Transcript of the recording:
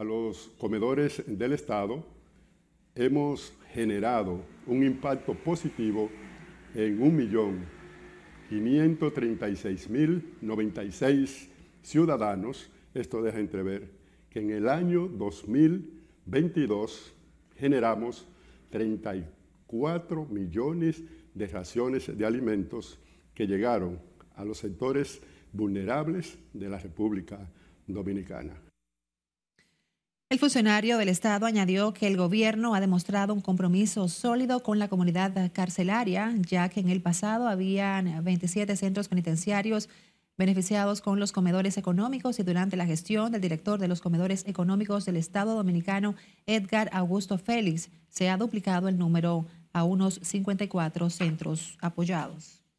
a los comedores del Estado, hemos generado un impacto positivo en 1.536.096 ciudadanos. Esto deja entrever que en el año 2022 generamos 34 millones de raciones de alimentos que llegaron a los sectores vulnerables de la República Dominicana. El funcionario del Estado añadió que el gobierno ha demostrado un compromiso sólido con la comunidad carcelaria, ya que en el pasado habían 27 centros penitenciarios beneficiados con los comedores económicos y durante la gestión del director de los comedores económicos del Estado dominicano, Edgar Augusto Félix, se ha duplicado el número a unos 54 centros apoyados.